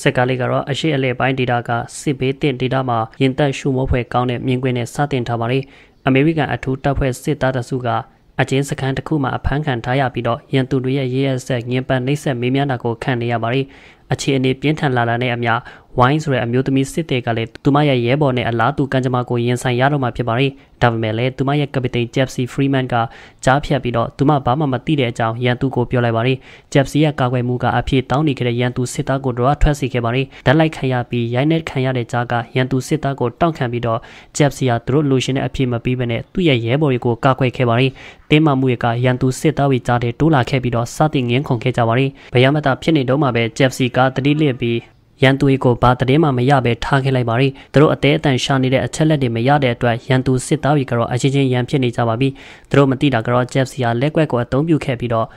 စက်ကားလေးကတော့အရှိအလဲပိုင်းဒေတာကစစ်ဘေးတင်ဒေတာမှာရင်သက်ရှုမောဖွယ်ကောင်းတဲ့မြင်ကွင်းနဲ့စတင်ထားပါလေအမေရိကန်အထူးတပ်ဖွဲ့စစ်သားတစုကအချင်းစခန်းတစ်ခုမှာအဖမ်းခံထားရပြီးတော့ရန်သူတွေရဲ့ရဲရဲဆက်ငင်းပန်းနှိပ်စက်မေးမြန်းတာကိုခံနေရပါတယ်။အခြေအနေပြင်းထန်လာတာနဲ့အမျှဝိုင်းဆိုတဲ့အမျိုးသမီးစစ်တဲ့ကလည်းသူမရဲ့ရဲဘော်နဲ့အလားတူကံကြမ္မာကိုရင်ဆိုင်ရတော့မှာဖြစ်ပါတယ်။ဒါပေမဲ့လည်းသူမရဲ့ကပတိန် Jeffsey Freeman ကကြားဖြတ်ပြီးတော့သူမဘာမှမသိတဲ့အကြောင်းရန်သူကိုပြောလိုက်ပါတယ်။ Jeffsey ရဲ့ကာကွယ်မှုကအဖြစ်တောင်းနေခဲ့တဲ့ရန်သူစစ်သားကိုတော့ထွက်စီခဲ့ပါတယ်။ဓာတ်လိုက်ခံရပြီးရိုင်းနှက်ခံရတဲ့ကြားကရန်သူစစ်သားကိုတောင့်ခံပြီးတော့ Jeffsey ကသူတို့လိုရှင်တဲ့အဖြစ်မပေးဘဲနဲ့သူ့ရဲ့ရဲဘော်တွေကိုကာကွယ်ခဲ့ပါတယ်။တင်းမာမှုရကရန်သူစစ်သားတွေကြားထဲတိုးလာခဲ့ပြီးတော့စတင်ငင်းခုန်ခဲ့ကြပါတယ်။ဗရမတာဖြစ်နေတော့မှပဲ Jeffsey ကတတိလစ်ပြီးရန်သူကိုဘာသတင်းမှမရပဲထားခဲ့လိုက်ပါရီသူတို့အသေးအတန်ရှာနေတဲ့အချက်လက်တွေမရတဲ့အတွက်ရန်သူစစ်သားတွေကတော့အချင်းချင်းရန်ဖြစ်နေကြပါပြီသူတို့မသိတာကတော့ Jeff စီကလက်ကွက်ကိုအသုံးပြုခဲ့ပြီးတော့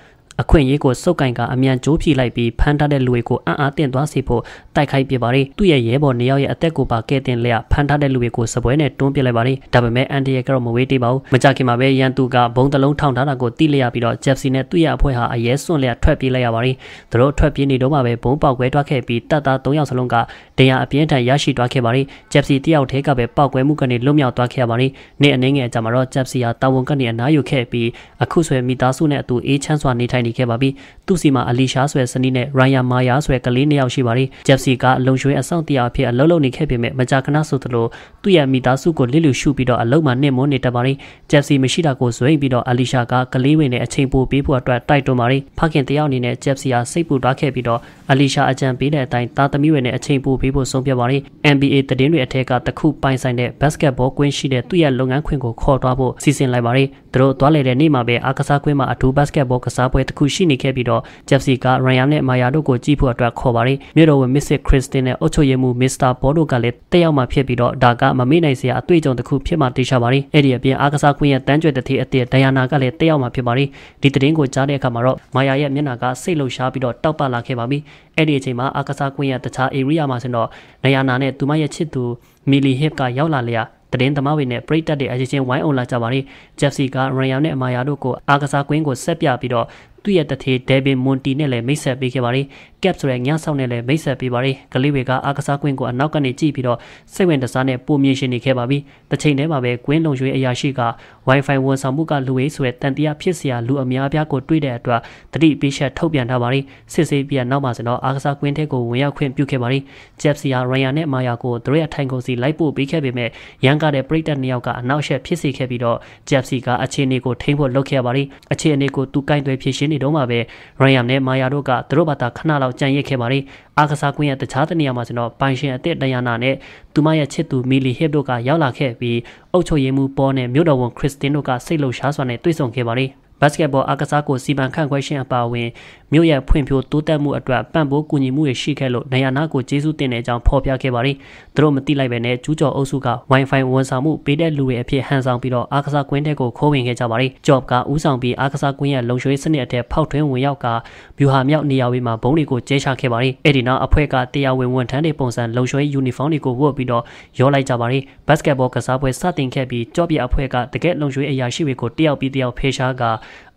အခွင့်အရေးကိုစုပ်ကင်ကအမြန်ကြိုးဖြီလိုက်ပြီးဖမ်းထားတဲ့လူတွေကိုအံ့အားတင်သွားစေဖို့တိုက်ခိုက်ပြပါတယ်သူ့ရဲ့ရဲဘော်နေရောက်ရဲ့အသက်ကိုပါကဲတင်လျက်ဖမ်းထားတဲ့လူတွေကိုစပွဲနဲ့တွန်းပစ်လိုက်ပါတယ်ဒါပေမဲ့အန်တီရဲ့ကတော့မဝေးသေးပါဘူးမကြခင်မှာပဲရန်သူကဘုံတလုံးထောင်ထားတာကိုတိလျက်ပြီးတော့ဂျက်စီနဲ့သူ့ရဲ့အဖွဲ့ဟာအရဲစွန့်လျက်ထွက်ပြေးလိုက်ရပါတယ်သူတို့ထွက်ပြေးနေတော့မှပဲဘုံပေါက်ကွဲသွားခဲ့ပြီးတပ်သား၃ယောက်စလုံးကဒဏ်ရာအပြင်းထန်ရရှိသွားခဲ့ပါတယ်ဂျက်စီတယောက်တည်းကပဲပေါက်ကွဲမှုကနေလွတ်မြောက်သွားခဲ့ရပါတယ်နေ့အနေငယ်အကြာမှာတော့ဂျက်စီဟာတာဝန်ကနေအနားယူခဲ့ပြီးအခုဆွေမိသားစုနဲ့အတူအေးချမ်းစွာနေထိုင်နေခဲ့ပါပြီ။သူ့စီမှာအလီရှားဆိုတဲ့စနီးနဲ့ရိုင်ယာမာယာဆိုတဲ့ကလေးနှစ်ယောက်ရှိပါတယ်။ဂျက်စီကအလုံရွှေအဆောင်တရားအဖြစ်အလုပ်လုပ်နေခဲ့ပေမဲ့မကြာခဏဆိုသလိုသူ့ရဲ့မိသားစုကိုလစ်လူရှုပြီးတော့အလုပ်မှာနှင်မွနေတတ်ပါတယ်။ဂျက်စီမရှိတာကိုဇွဲပြီးတော့အလီရှားကကလေးဝင်နဲ့အချိန်ပိုပေးဖို့အတွက်တိုက်တွန်းပါတယ်။ဖခင်တယောက်အနေနဲ့ဂျက်စီကစိတ်ပူသွားခဲ့ပြီးတော့အလီရှားအကြံပေးတဲ့အတိုင်းသားသမီးဝင်နဲ့အချိန်ပိုပေးဖို့ဆုံးဖြတ်ပါတယ်။ NBA သတင်းတွေအထက်ကတခုပိုင်ဆိုင်တဲ့ဘတ်စကတ်ဘောကွင်းရှိတဲ့သူ့ရဲ့လုပ်ငန်းခွင်ကိုခေါ်သွားဖို့စီစဉ်လိုက်ပါတယ်။သူတို့သွားလေတဲ့နေ့မှာပဲအာကစားကွင်းမှာအထူးဘတ်စကတ်ဘောကစားပွဲတစ်ခုရှိနေခဲ့ပြီးတော့ Chelsea က Ryan နဲ့ Maya တို့ကိုကြည့်ဖို့အတွက်ခေါ်ပါတယ်မြို့တော်ဝင် Mrs. Christine နဲ့အုပ်ချုပ်ရေးမှူး Mr. Bodo ကလည်းတက်ရောက်မှဖြစ်ပြီးတော့ဒါကမမေ့နိုင်စရာအတွေ့အကြုံတစ်ခုဖြစ်မှသိချပါတယ်အဲ့ဒီအပြင်အားကစားခွင့်ရဲ့တန်းကျွယ်တစ်ထည်အသည့် Diana ကလည်းတက်ရောက်မှဖြစ်ပါတယ်ဒီသတင်းကိုကြားတဲ့အခါမှာတော့ Maya ရဲ့မျက်နှာကစိတ်လှုပ်ရှားပြီးတော့တောက်ပလာခဲ့ပါပြီအဲ့ဒီအချိန်မှာအားကစားခွင့်ရဲ့တခြား area မှာဆိုတော့ Diana နဲ့သူမရဲ့ချစ်သူ Millie Hip ကရောက်လာလျက်တရင်သမားတွေနဲ့ပြိတက်တဲ့အချင်းချင်းဝိုင်းအောင်လာကြပါလေဂျက်စီကရန်ယန်နဲ့အမာယာတို့ကိုအားကစားကွင်းကိုဆက်ပြပြီးတော့သူ့ရဲ့တထေဒေဗင်မွန်တီနဲ့လည်းမိတ်ဆက်ပေးခဲ့ပါတယ်။ကက်ဆိုတဲ့ညဆောင်နဲ့လည်းမိတ်ဆက်ပေးပါတယ်။ဂလေးတွေကအားကစားကွင်းကိုအနောက်ကနေကြည့်ပြီးတော့စိတ်ဝင်တစားနဲ့ပုံမြင်ရှင်နေခဲ့ပါပြီ။တစ်ချိန်တည်းမှာပဲကွင်းလုံရွေးအရာရှိက Wi-Fi ဝန်ဆောင်မှုကလူဝေးဆိုတဲ့တန်တရားဖြစ်စရာလူအများအပြားကိုတွေ့တဲ့အတွက်တတိပေးချက်ထုတ်ပြန်ထားပါတယ်။စစ်ဆေးပြီးနောက်မှာစတော့အားကစားကွင်းထဲကိုဝင်ရောက်ခွင့်ပြုခဲ့ပါတယ်။ Jeff စီယာ Ryan နဲ့ Maya ကိုသူတို့ရဲ့ထိုင်ကုန်စီလိုက်ပို့ပေးခဲ့ပေမဲ့ရန်ကတဲ့ပရိသတ်နှစ်ယောက်ကအနောက်ရှက်ဖြစ်စေခဲ့ပြီးတော့ Jeff စီကအခြေအနေကိုထိန်းဖို့လုပ်ခဲ့ရပါတယ်။အခြေအနေကိုသူကင်သွဲဖြည့်ရှင်းနေနေတုန်းမှာပဲရိုင်ယမ်နဲ့မာယာတို့ကသူတို့ဘာသာခဏလောက်ကြံရစ်ခဲ့ပါတယ်။အားကစားကွင်းရဲ့တခြားတနေရာမှာကျွန်တော်ပိုင်ရှင်အသစ်တယနာနဲ့သူမရဲ့ချစ်သူမီလီဟစ်တို့ကရောက်လာခဲ့ပြီးအုတ်ချုပ်ရည်မှုပေါ်နဲ့မြို့တော်ဝန်ခရစ်စတင်တို့ကစိတ်လှုပ်ရှားစွာနဲ့တွေ့ဆုံခဲ့ပါတယ်။ဘတ်စကက်ဘောအားကစားကိုစီမံခန့်ခွဲခြင်းအပါအဝင်မြို့ရဲ့ဖွံ့ဖြိုးတိုးတက်မှုအတွက်ပံ့ပိုးကူညီမှုတွေရှိခဲ့လို့နေရာနာကိုကျေးဇူးတင်တဲ့အကြောင်းဖော်ပြခဲ့ပါတယ်။သူတို့မသိလိုက်ပဲနဲ့ကျူးကျော်အုပ်စုက Wi-Fi ဝန်ဆောင်မှုပေးတဲ့လူတွေအဖြစ်ဟန်ဆောင်ပြီးတော့အားကစားကွင်းထဲကိုခိုးဝင်ခဲ့ကြပါတယ်။ Job ကဥဆောင်ပြီးအားကစားကွင်းရဲ့လုံခြုံရေးစနစ်အထက်ဖောက်ထွင်းဝင်ရောက်ကဗျူဟာမြောက်နေရာဝေးမှာဘုံတွေကိုကျဲချခဲ့ပါတယ်။အဲ့ဒီနောက်အဖွဲ့ကတရားဝင်ဝန်ထမ်းတွေပုံစံလုံခြုံရေးယူနီဖောင်းတွေကိုဝတ်ပြီးတော့ရောလိုက်ကြပါတယ်။ဘတ်စကက်ဘောကစားပွဲစတင်ခဲ့ပြီး Job ရဲ့အဖွဲ့ကတကယ့်လုံခြုံရေးအရာရှိတွေကိုတယောက်ပြီးတယောက်ဖေရှားက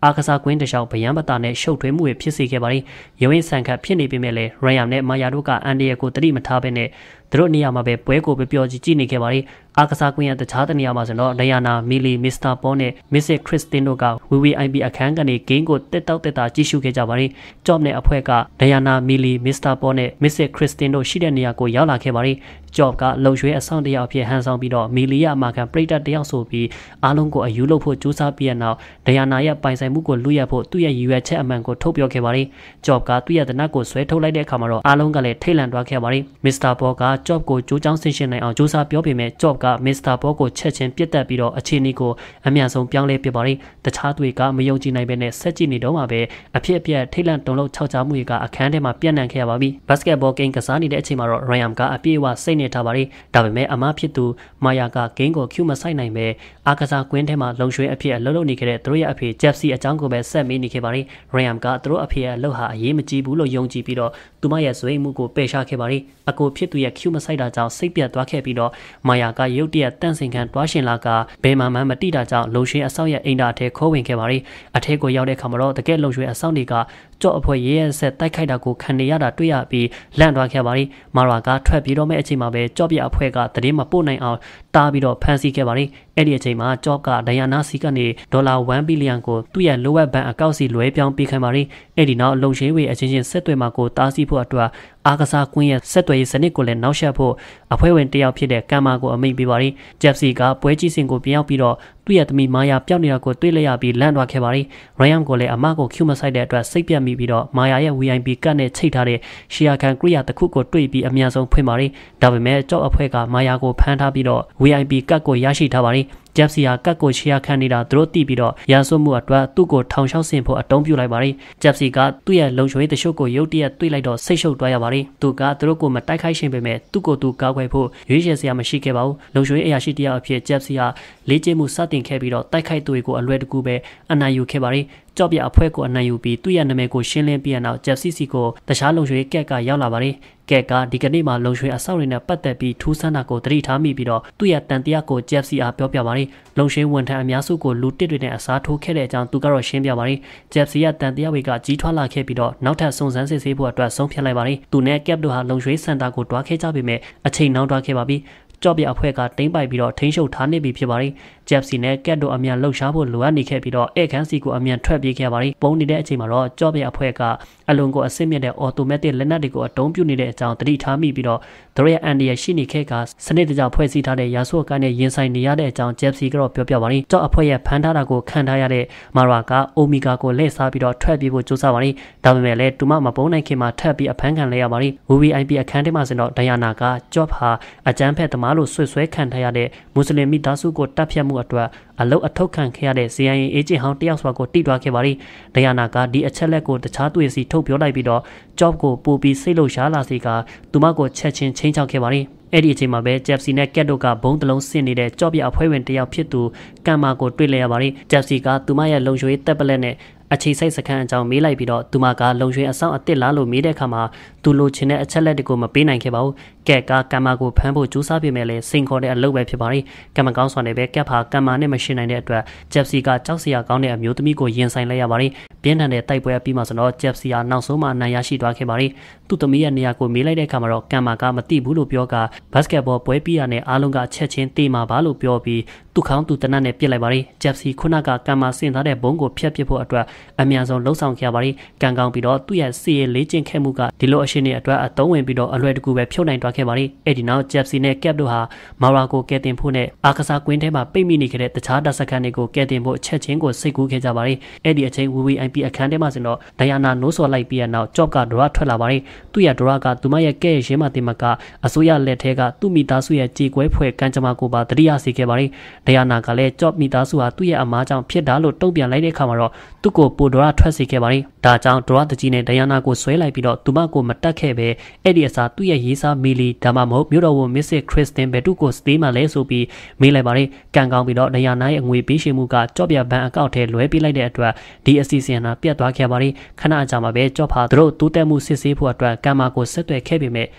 အာကစားကွင်းတလျှောက်ဗယံပတာနဲ့ရှုပ်ထွေးမှုတွေဖြစ်စေခဲ့ပါတယ်။ရုံးရင်ဆန်ခတ်ဖြစ်နေပေမဲ့လည်းရန်ယမ်နဲ့မာယာတို့ကအန်ဒီယကိုတတိမထားဘဲနဲ့သူတို့နေရာမှာပဲပွဲကိုပဲပျော်ကြည့်ကြည့်နေခဲ့ပါတယ်အာကစားကွင်းရဲ့တခြားတနေရာမှာဆိုတော့ဒယာနာမီလီမစ္စတာပေါ်နဲ့မစ္စခရစ်စတင်တို့က WWIP အခန်းကနေဂိမ်းကိုတက်တောက်တက်တာကြည့်ရှုခဲ့ကြပါတယ်ကြော့နဲ့အဖွဲ့ကဒယာနာမီလီမစ္စတာပေါ်နဲ့မစ္စခရစ်စတင်တို့ရှိတဲ့နေရာကိုရောက်လာခဲ့ပါတယ်ကြော့ကလုံရွှဲအဆောင်တယောက်အဖြစ်ဟန်ဆောင်ပြီးတော့မီလီယာအမကန်ပရိသတ်တယောက်ဆိုပြီးအားလုံးကိုအယူလုပ်ဖို့ကြိုးစားပြီးရနောက်ဒယာနာရဲ့ပိုင်ဆိုင်မှုကိုလူရဖို့သူ့ရဲ့ရည်ရွယ်ချက်အမှန်ကိုထုတ်ပြောခဲ့ပါတယ်ကြော့ကသူ့ရဲ့တနတ်ကိုဆွဲထုတ်လိုက်တဲ့အခါမှာတော့အားလုံးကလည်းထိတ်လန့်သွားခဲ့ပါတယ်မစ္စတာပေါ်က Job ကိုကြိုးချောင်းဆင်ရှင်နိုင်အောင်ကြိုးစားပြောပေမဲ့ Job က Mr. Bob ကိုချက်ချင်းပြစ်တက်ပြီးတော့အခြေအနေကိုအမြန်ဆုံးပြောင်းလဲပြပါလိမ့်။တခြားသူတွေကမယုံကြည်နိုင်ပဲနဲ့ဆက်ကြည့်နေတော့မှပဲအဖြစ်အပျက်ထိတ်လန့်တုန်လှုပ်ခြောက်ခြားမှုတွေကအခန်းထဲမှာပြန့်နှံ့ခဲ့ရပါပြီ။ Basketball game ကစားနေတဲ့အချိန်မှာတော့ Ryan ကအပြည့်အဝစိတ်နေထားပါလိမ့်။ဒါပေမဲ့အမဖြစ်သူ Maya က game ကို cue မဆိုင်နိုင်ပဲအာကစားကွင်းထဲမှာလုံရွှဲအဖြစ်အလုပ်လုပ်နေခဲ့တဲ့သူတို့ရဲ့အဖေ Jeffy အကြောင်းကိုပဲဆက်မေးနေခဲ့ပါလိမ့်။ Ryan ကသူတို့အဖေရဲ့အလုပ်ဟာအရေးမကြီးဘူးလို့ယုံကြည်ပြီးတော့သူမရဲ့ဇွဲမှုကိုပယ်ရှားခဲ့ပါလိမ့်။အကိုဖြစ်သူရဲ့ cue မဆိုင်တာကြောင့်စိတ်ပြတ်သွားခဲ့ပြီးတော့မာယာကရုတ်တရက်တန့်စင်ခံတွားရှင်လာကဘယ်မှမှမတိတာကြောင့်လုံရွှေအဆောင်ရဲ့အိမ်တာအထဲခိုးဝင်ခဲ့ပါရီအထဲကိုရောက်တဲ့အခါမှာတော့တကယ်လုံရွှေအဆောင်တွေကကြော့အဖွဲရဲရဲဆက်တိုက်ခိုက်တာကိုခံနေရတာတွေ့ရပြီးလန့်သွားခဲ့ပါတယ်။မာရာကထွက်ပြေးတော့မဲ့အချိန်မှာပဲကြော့ပြအဖွဲကတရင်မပို့နိုင်အောင်တားပြီးတော့ဖမ်းဆီးခဲ့ပါတယ်။အဲ့ဒီအချိန်မှာကြော့ကဒိုင်ယာနာစီကနေဒေါ်လာ1ဘီလီယံကိုသူ့ရဲ့လိုအပ်ဘဏ်အကောင့်စီလွှဲပြောင်းပေးခိုင်းပါတယ်။အဲ့ဒီနောက်လုံရှေးဝေအချင်းချင်းဆက်သွယ်မှာကိုတားဆီးဖို့အတွက်အားကစားကွင်းရဲ့ဆက်သွယ်ရေးစနစ်ကိုလည်းနောက်ဆက်ဖို့အဖွဲ့ဝင်တယောက်ဖြစ်တဲ့ကမ်မာကိုအမိန့်ပေးပါတယ်။ဂျက်စီကပွဲကြီးစဉ်ကိုပြောင်းပြီးတော့သူ့ရဲ့သမီးမာယာပျောက်နေတာကိုတွေ့လိုက်ရပြီးလန့်သွားခဲ့ပါတယ်။ Ryan ကိုလည်းအမကိုကျူမဆိုင်တဲ့အတွက်စိတ်ပြတ်မိပြီးတော့မာယာရဲ့ VIP ကတ်နဲ့ချိတ်ထားတဲ့ရှီယာခံကရိယာတစ်ခုကိုတွေ့ပြီးအမြန်ဆုံးဖွင့်ပါတယ်။ဒါပေမဲ့ကြောက်အဖွဲကမာယာကိုဖမ်းထားပြီးတော့ VIP ကတ်ကိုရရှိထားပါတယ်။ဂျက်စီဟာကတ်ကိုရှေ့ရခံနေတာသူတို့သိပြီးတော့ရန်စွတ်မှုအတွက်သူ့ကိုထောင်လျှောက်ဆင်ဖို့အတုံးပြုလိုက်ပါတယ်ဂျက်စီကသူ့ရဲ့လုံခြုံရေးတရှုပ်ကိုရုတ်တရက်တွေးလိုက်တော့စိတ်ရှုပ်သွားရပါတယ်သူကသူတို့ကိုမတိုက်ခိုက်ရှင်ပေမဲ့သူ့ကိုသူကာကွယ်ဖို့ရွေးချယ်စရာမရှိခဲ့ပါဘူးလုံခြုံရေးအရာရှိတယောက်အဖြစ်ဂျက်စီဟာလေ့ကျင့်မှုစတင်ခဲ့ပြီးတော့တိုက်ခိုက်သူတွေကိုအလွယ်တကူပဲအနိုင်ယူခဲ့ပါတယ်ကြော့ပြအဖွဲကိုအနိုင်ယူပြီးသူ့ရဲ့နာမည်ကိုရှင်းလင်းပြီးတဲ့နောက်ဂျက်စီစီကိုတခြားလုံရွှေကက်ကရောက်လာပါတယ်ကက်ကဒီကနေ့မှလုံရွှေအဆောက်တွေနဲ့ပတ်သက်ပြီးထူးဆန်းတာကိုသတိထားမိပြီးတော့သူ့ရဲ့တန်တရားကိုဂျက်စီအားပြောပြပါတယ်လုံရွှေဝန်ထမ်းအများစုကိုလူတစ်တွေနဲ့အစားထိုးခဲ့တဲ့အကြောင်းသူကတော့ရှင်းပြပါတယ်ဂျက်စီရဲ့တန်တရားတွေကကြီးထွားလာခဲ့ပြီးတော့နောက်ထပ်စုံစမ်းစစ်ဆေးဖို့အတွက်ဆုံးဖြတ်လိုက်ပါတယ်သူနဲ့ကက်တို့ဟာလုံရွှေစင်တာကိုတွားခဲ့ကြပေမဲ့အချိန်နောက်တွားခဲ့ပါပြီကြော့ပြအဖွဲ့ကတိမ့်ပိုက်ပြီးတော့ထိန်းချုပ်ထားနေပြီဖြစ်ပါတယ်။ Jepsi နဲ့ Cat တို့အမြန်လှုပ်ရှားဖို့လိုအပ်နေခဲ့ပြီးတော့ဧကန်းစီကိုအမြန်ထွက်ပြေးခဲ့ပါတယ်။ပုံနေတဲ့အချိန်မှာတော့ကြော့ပြအဖွဲ့ကအလွန်ကိုအဆင့်မြင့်တဲ့ automatic လက်နက်တွေကိုအတုံးပြုနေတဲ့အကြောင်းသတိထားမိပြီးတော့ဒရရဲ့အန်ဒီရရှိနေခဲ့ကစနစ်တကျဖွဲ့စည်းထားတဲ့ရာစုကနဲ့ရင်ဆိုင်နေရတဲ့အကြောင်း Jepsi ကတော့ပြောပြပါတယ်။ကြော့အဖွဲ့ရဲ့ဖမ်းထားတာကိုခံထားရတဲ့ Mara က Omega ကိုလှည့်စားပြီးတော့ထွက်ပြေးဖို့ကြိုးစားပါတယ်။ဒါပေမဲ့လည်းသူမမပုံနိုင်ခင်မှာထပ်ပြီးအဖမ်းခံလဲရပါတယ်။ VIP အခန်းထဲမှာစင်တော့ဒိုင်ယာနာကကြော့ဖာအကြမ်းဖက်သမားလို့ဆွဆွဲခံထားရတဲ့မွ슬င်မိသားစုကိုတပ်ဖြတ်မှုအတွက်အလုတ်အထုတ်ခံခဲ့ရတဲ့ CIA အေဂျင့်ဟောင်းတယောက်စွာကိုတိတွားခဲ့ပါရီဒယာနာကဒီအချက်လက်ကိုတခြားသူတွေစီထုတ်ပြောလိုက်ပြီးတော့ job ကိုပို့ပြီးစိတ်လှုပ်ရှားလာစေကသူမကိုချက်ချင်းချင်းချောက်ခဲ့ပါရီအဲ့ဒီအချိန်မှာပဲ Jepsy နဲ့ Cat တို့ကဘုံတလုံးဆင့်နေတဲ့ကြော့ပြအဖွဲ့ဝင်တယောက်ဖြစ်သူကံမာကိုတွေ့လည်ရပါတယ်။ Jepsy ကသူမရဲ့လုံခြုံရေးတပ်ပလက်နဲ့အခြေစိုက်စခန်းအကြောင်းမေးလိုက်ပြီးတော့သူမကလုံရွှင်အဆောင်အစ်စ်လားလို့မေးတဲ့အခါမှာသူလိုချင်တဲ့အချက်လက်တွေကိုမပေးနိုင်ခဲ့ပါဘူး။ကဲကကမ္မာကိုဖမ်းဖို့ကြိုးစားပြင်မဲ့လဲစိန်ခေါ်တဲ့အလုပ်ပဲဖြစ်ပါလိမ့်။ကမ္မကောင်းဆောင်တယ်ပဲကက်ဖာကမ္မာနဲ့မရှိနိုင်တဲ့အတွက်ဂျက်စီကကြောက်စရာကောင်းတဲ့အမျိုးသမီးကိုရင်ဆိုင်လိုက်ရပါလိမ့်။ပြင်းထန်တဲ့တိုက်ပွဲအပြီးမှာဆိုတော့ဂျက်စီကနောက်ဆုံးမှအနိုင်ရရှိသွားခဲ့ပါလိမ့်။သူ့သမီးရဲ့နေရာကိုမေးလိုက်တဲ့အခါမှာတော့ကမ္မာကမသိဘူးလို့ပြောကဘတ်စကက်ဘောပွဲပြီးရတဲ့အားလုံးကချက်ချင်းတေးမှာပါလို့ပြောပြီးဒုက္ခသူတနတ်နဲ့ပြစ်လိုက်ပါရီဂျက်စီခုနကကံမာဆင်ထားတဲ့ဘုံကိုဖျက်ပစ်ဖို့အတွက်အမြန်ဆုံးလှုပ်ဆောင်ခဲ့ပါရီကံကောင်းပြီးတော့သူ့ရဲ့စီရေလေးကျင့်ခဲ့မှုကဒီလိုအရှင်တွေအတွက်အသုံးဝင်ပြီးတော့အလွယ်တကူပဲဖြုတ်နိုင်သွားခဲ့ပါရီအဲ့ဒီနောက်ဂျက်စီနဲ့ကက်တို့ဟာမာရာကိုကဲတင်ဖို့နဲ့အာကစားကွင်းထဲမှာပိတ်မိနေခဲ့တဲ့တခြားတပ်စခန်းတွေကိုကဲတင်ဖို့ချက်ချင်းကိုစိတ်ကူးခဲ့ကြပါရီအဲ့ဒီအချိန် WIP အခန်းထဲမှာဆိုတော့ဒိုင်ယာနာနိုးစော်လိုက်ပြီးတဲ့နောက်ကြော့ကဒရထွက်လာပါရီသူ့ရဲ့ဒရကသူမရဲ့ကဲရင်းမတင်မကအစိုးရလက်ထက်ကသူ့မိသားစုရဲ့ကြေကွဲဖွဲ့ကံကြမ္မာကိုပါတရိယာစီခဲ့ပါရီဒယာနာကလည်းကြော့မိသားစုဟာသူ့ရဲ့အမားကြောင့်ဖြစ်တာလို့တုံ့ပြန်လိုက်တဲ့အခါမှာတော့သူ့ကိုပိုဒရာထွက်စေခဲ့ပါတယ်။ဒါကြောင့်ဒရာတကြီးနဲ့ဒယာနာကိုဆွဲလိုက်ပြီးတော့သူမကိုမတက်ခဲ့ပဲအဲ့ဒီအစားသူ့ရဲ့ရေးစားမီလီဒါမှမဟုတ်မြို့တော်ဝန်မစ္စစ်ခရစ်စတင်ဘက်တူကိုစတေးမှလဲဆိုပြီးမေးလိုက်ပါတယ်။ကန်ကောင်းပြီးတော့ဒယာနာရဲ့အငွေပေးရှိမှုကကြော့ပြဘန်အကောင့်ထဲလွဲပေးလိုက်တဲ့အတွက်ဒီအစီအစဉ်ဟာပြတ်သွားခဲ့ပါတယ်။ခဏအကြာမှာပဲကြော့ဖာသူတို့တူးတက်မှုစစ်ဆေးဖို့အတွက်ကံမာကိုဆက်သွယ်ခဲ့ပေမဲ့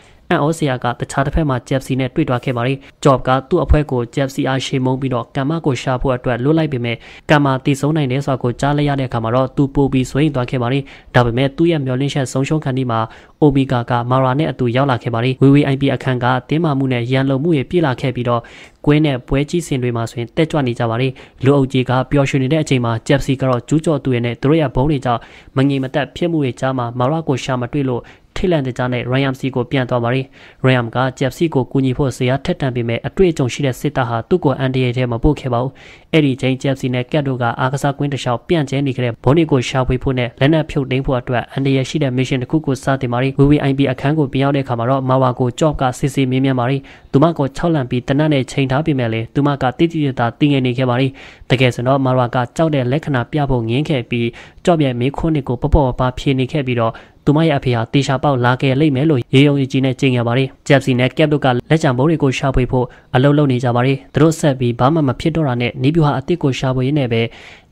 အံ့ဩစရာကတခြားတစ်ဖက်မှာ Jepsy နဲ့တွေ့သွားခဲ့ပါတယ်။ Job ကသူ့အဖွဲကို Jepsy အားရှေ့မုံပြီးတော့ကမ္မကိုရှာဖို့အတွက်လွတ်လိုက်ပေမဲ့ကမ္မတည်ဆုံးနိုင်တယ်ဆိုတာကိုကြားလိုက်ရတဲ့အခါမှာတော့သူပိုပြီးစွရင်သွားခဲ့ပါတယ်။ဒါပေမဲ့သူ့ရဲ့မျောလင့်ချက်ဆုံးရှုံးခံဒီမှာ Omega ကမာရာနဲ့အတူရောက်လာခဲ့ပါတယ်။ VVIP အခန်းကတင်းမာမှုနဲ့ရန်လုံမှုတွေပြည့်လာခဲ့ပြီးတော့ကွင်းနဲ့ပွဲကြီးစဉ်တွေမှာဆိုရင်တက်ကြွနေကြပါတယ်။လူအုပ်ကြီးကပျော်ရွှင်နေတဲ့အချိန်မှာ Jepsy ကတော့ကျူးကျော်သူရဲ့နဲ့သူတို့ရဲ့ဘုံတွေကြောင့်မငြိမ်မသက်ဖြစ်မှုတွေကြားမှာမာရာကိုရှာမတွေ့လို့ထိတ်လန့်တဲ့ကြားနဲ့ Ryan C ကိုပြန်သွားပါတယ်။ Ryan က Jeff C ကိုကူညီဖို့ဇေယျထက်တန်ပေမဲ့အတွေ့အကြုံရှိတဲ့စစ်သားဟာသူ့ကိုအန်တရယ်ထဲမပို့ခဲ့ပါဘူး။အဲ့ဒီချိန် Jeff C နဲ့ Cat တို့ကအာကစားကွင်းတစ်လျှောက်ပြန့်ကျဲနေကြတဲ့ဘုန်းနီကိုရှာဖွေဖို့နဲ့လက်နက်ဖြုတ်သိမ်းဖို့အတွက်အန်တရယ်ရှိတဲ့ mission တစ်ခုကိုစတင်ပါတယ်။ WIP အခန်းကိုပြန်ရောက်တဲ့အခါမှာတော့ Mawa ကို Job ကစစ်စစ်မင်းမြန်ပါတယ်။သူမကို6လံပြီးတနတ်နဲ့ချိန်ထားပေမဲ့လည်းသူမကတိတိကျကျတင်ငယ်နေခဲ့ပါတယ်။တကယ်ဆိုတော့ Mawa ကကြောက်တဲ့လက္ခဏာပြဖို့ငင်းခဲ့ပြီး Job ရဲ့မေးခွန်းတွေကိုပပပပဖြေနေခဲ့ပြီးတော့သူမရဲ့အဖေဟာတေရှာပေါက်လာခဲ့လိမ့်မယ်လို့ရေယုံကြီးနဲ့ကြေညာပါတယ်။ဂျက်စီနဲ့ကက်တို့ကလက်ချံဘုံတွေကိုရှာဖွေဖို့အလုပ်လုပ်နေကြပါတယ်။သူတို့ဆက်ပြီးဘာမှမဖြစ်တော့တာနဲ့နီးပြူဟာအစ်စ်ကိုရှာဖွေရင်းနဲ့ပဲ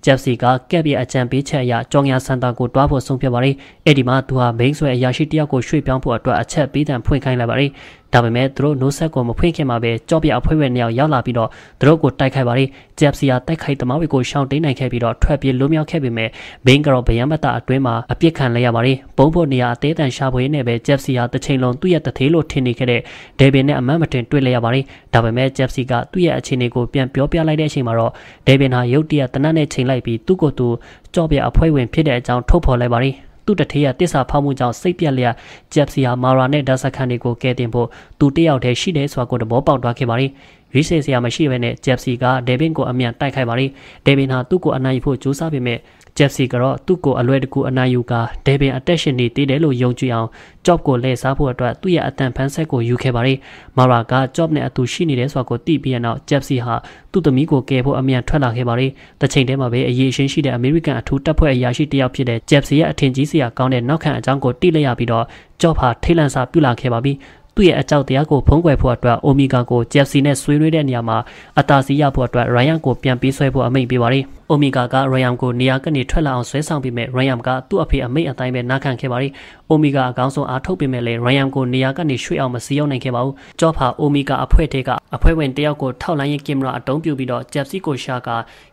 ဂျက်စီကကက်ရဲ့အကြံပေးချက်အရကြောင်ရဆန်တာကိုတွားဖို့ဆုံးဖြတ်ပါတယ်။အဲ့ဒီမှာသူဟာမိန်းဆွဲအရာရှိတယောက်ကိုရွှေ့ပြောင်းဖို့အတွက်အချက်ပေးတံဖွင့်ခိုင်းလိုက်ပါတယ်။ဒါပေမဲ့သူတို့နိုးဆက်ကိုမဖွင့်ခင်မှာပဲကြော့ပြအဖွဲ့ဝင်နှစ်ယောက်ရောက်လာပြီးတော့သူတို့ကိုတိုက်ခိုက်ပါတယ်။ဂျက်စီကတိုက်ခိုက်သမားတွေကိုရှောင်တိန်နိုင်ခဲ့ပြီးတော့ထွက်ပြေးလွတ်မြောက်ခဲ့ပေမဲ့ဘင်းကတော့ဗယံမတအတွင်းမှာအပြစ်ခံလိုက်ရပါတယ်။ဘုံဖို့နေရာအသေးတန်ရှာဖွေနေပဲဂျက်စီကတစ်ချိန်လုံးသူ့ရဲ့တထေးလို့ထင်နေခဲ့တဲ့ဒေဗင်နဲ့အမှန်မတင်တွေ့လိုက်ရပါတယ်။ဒါပေမဲ့ Jepsy ကသူ့ရဲ့အခြေအနေကိုပြန်ပြောပြလိုက်တဲ့အချိန်မှာတော့ Devin ဟာရုတ်တရက်တနတ်နဲ့ချိန်လိုက်ပြီးသူ့ကိုယ်သူကြော့ပြအဖွဲဝင်ဖြစ်တဲ့အကြောင်းထုတ်ဖော်လိုက်ပါတယ်။သူ့တထေးကတစ္ဆာဖောက်မှုကြောင့်စိတ်ပြက်လျက် Jepsy ဟာ Mara နဲ့ Dasa ခန်တွေကိုကယ်တင်ဖို့သူတယောက်တည်းရှိတယ်ဆိုတာကိုသဘောပေါက်သွားခဲ့ပါတယ်။ရီစေဆရာမရှိဘဲနဲ့ Jepsy က Devin ကိုအမြန်တိုက်ခိုက်ပါတယ်။ဒေဗင်ဟာသူ့ကိုအနိုင်ဖို့ကြိုးစားပေမဲ့ဂျက်စီကတော့သူ့ကိုအလွယ်တကူအနိုင်ယူကာဒေဗင်အတက်ရှင်နေသေးတယ်လို့ယုံကြည်အောင်ဂျော့ကိုလဲစားဖို့အတွက်သူ့ရဲ့အတန်ဖန်းဆက်ကိုယူခဲ့ပါတယ်။မာရာကဂျော့နဲ့အတူရှိနေတယ်ဆိုတာကိုသိပြီးတဲ့နောက်ဂျက်စီဟာသူ့သမီးကိုကယ်ဖို့အမြန်ထွက်လာခဲ့ပါတယ်။တစ်ချိန်တည်းမှာပဲအရေးအရှင်းရှိတဲ့အမေရိကန်အထူးတပ်ဖွဲ့အရာရှိတယောက်ဖြစ်တဲ့ဂျက်စီရဲ့အထင်ကြီးစရာကောင်းတဲ့နောက်ခံအကြောင်းကိုတိလိုက်ရပြီးတော့ဂျော့ဟာထိတ်လန့်စာပြုလာခဲ့ပါပြီ။သူ့ရဲ့အကြောက်တရားကိုဖုံးကွယ်ဖို့အတွက် Omega ကို Chelsea နဲ့ဆွေးနွေးတဲ့နေရာမှာအသာစီးရဖို့အတွက် Ryan ကိုပြန်ပေးဆွဲဖို့အမိန့်ပေးပါတယ်။ Omega က Ryan ကိုနေရာကနေထွက်လာအောင်ဆွဲဆောင်ပေးမဲ့ Ryan ကသူ့အဖေအမိန့်အတိုင်းပဲနားခံခဲ့ပါတယ်။ Omega အကောင်းဆုံးအားထုတ်ပေးမဲ့လည်း Ryan ကိုနေရာကနေရွှေ့အောင်မစီရောက်နိုင်ခဲ့ပါဘူး။ကြော့ဖာ Omega အဖွဲ့ထဲကအဖွဲ့ဝင်တယောက်ကိုထောက်လိုင်းရဲ့ကင်မရာအတုံးပြပြီးတော့ Chelsea ကိုရှာက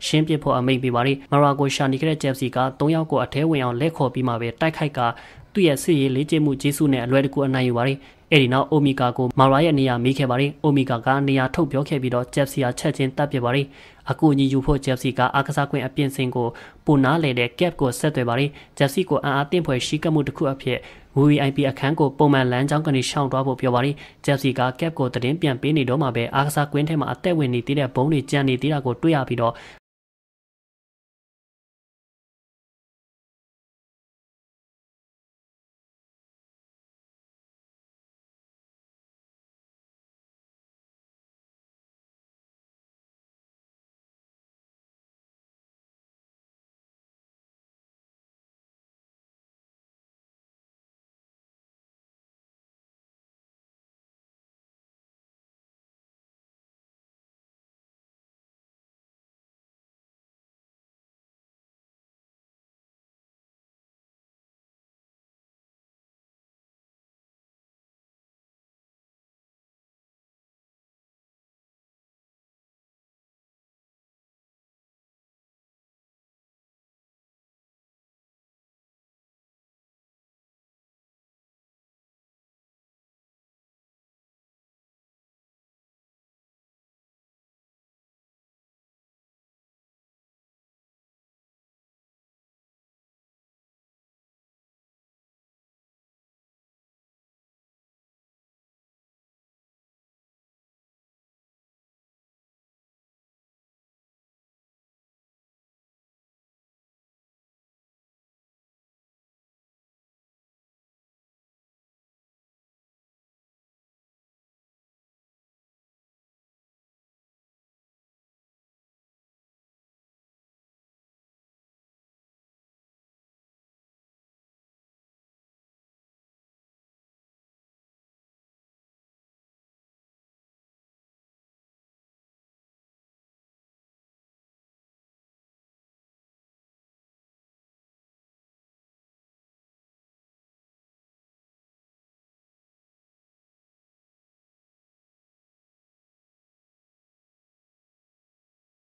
ရှင်းပြဖို့အမိန့်ပေးပါတယ်။ Mara ကိုရှာနေခဲ့တဲ့ Chelsea က၃ယောက်ကိုအထဲဝင်အောင်လက်ခေါ်ပြီးမှပဲတိုက်ခိုက်ကသူ့ရဲ့စစ်ရေးလေ့ကျင့်မှုကျေးဇူးနဲ့အလွယ်တကူအနိုင်ယူပါတယ်အဲဒီနောက်အိုမီကာကိုမာရာရဲ့နေရာမိခဲ့ပါတယ်အိုမီကာကနေရာထုတ်ပြောခဲ့ပြီးတော့ဂျက်စီယာချက်ချင်းတတ်ပြပါတယ်အကူအညီယူဖို့ဂျက်စီကအားကစားခွင့်အပြင်ဆင်ကိုပုံနာလေတဲ့ကက်ကိုဆက်သွယ်ပါတယ်ဂျက်စီကိုအာအာတင့်ဖွယ်ရှိကမှုတစ်ခုအဖြစ် VIP အခန်းကိုပုံမှန်လမ်းကြောင်းကနေရှောင်သွားဖို့ပြောပါတယ်ဂျက်စီကကက်ကိုတည်င်းပြန်ပေးနေတော့မှပဲအားကစားကွင်းထဲမှာအသက်ဝင်နေသေးတဲ့ဘုံတွေကြံနေသေးတာကိုတွေ့ရပြီးတော့